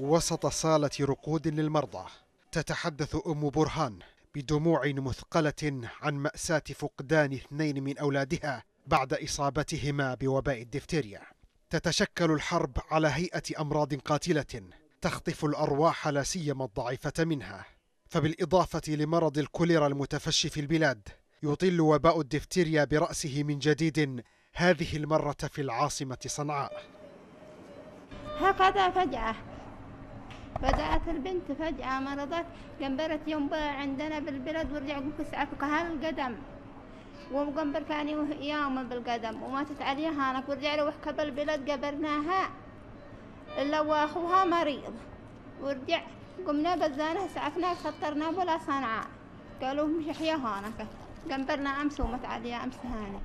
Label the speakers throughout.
Speaker 1: وسط صالة رقود للمرضى تتحدث أم برهان بدموع مثقلة عن مأساة فقدان اثنين من أولادها بعد إصابتهما بوباء الدفتيريا تتشكل الحرب على هيئة أمراض قاتلة تخطف الأرواح لا سيما الضعيفة منها فبالإضافة لمرض الكوليرا المتفشي في البلاد يطل وباء الدفتيريا برأسه من جديد هذه المرة في العاصمة صنعاء
Speaker 2: هكذا فجأة بدأت البنت فجأة مرضت قنبلة يوم عندنا بالبلد ورجع كسعفك هالقدم وقنبر كان يوم بالقدم وماتت عليها هانك ورجع قبل البلد قبرناها إلا وأخوها مريض ورجع قمنا بزانه سعفنا خطرنا ولا صنعاء قالوا مش يحيا هانك قنبرنا أمس ومات عليها أمس هاني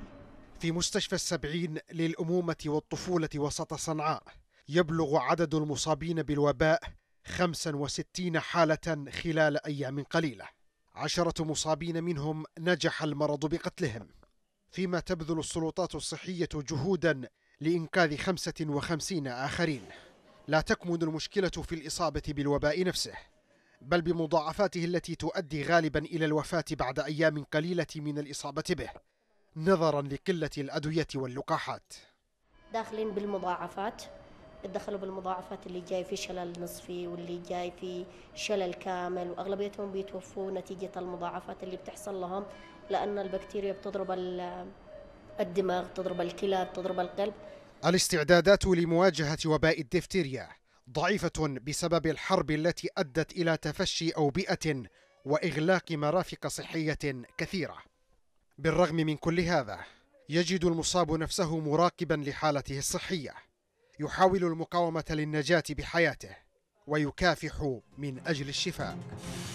Speaker 1: في مستشفى السبعين للأمومة والطفولة وسط صنعاء يبلغ عدد المصابين بالوباء 65 حالة خلال أيام قليلة عشرة مصابين منهم نجح المرض بقتلهم فيما تبذل السلطات الصحية جهودا لإنقاذ 55 آخرين لا تكمن المشكلة في الإصابة بالوباء نفسه بل بمضاعفاته التي تؤدي غالبا إلى الوفاة بعد أيام قليلة من الإصابة به نظرا لقلة الأدوية واللقاحات
Speaker 3: داخلين بالمضاعفات تدخلوا بالمضاعفات اللي جاي في شلل نصفي واللي جاي في شلل كامل واغلبيتهم بيتوفوا نتيجه المضاعفات اللي بتحصل لهم لان البكتيريا بتضرب الدماغ بتضرب الكلى بتضرب القلب
Speaker 1: الاستعدادات لمواجهه وباء الدفتيريا ضعيفه بسبب الحرب التي ادت الى تفشي اوبئه واغلاق مرافق صحيه كثيره بالرغم من كل هذا يجد المصاب نفسه مراقبا لحالته الصحيه يحاول المقاومة للنجاة بحياته ويكافح من أجل الشفاء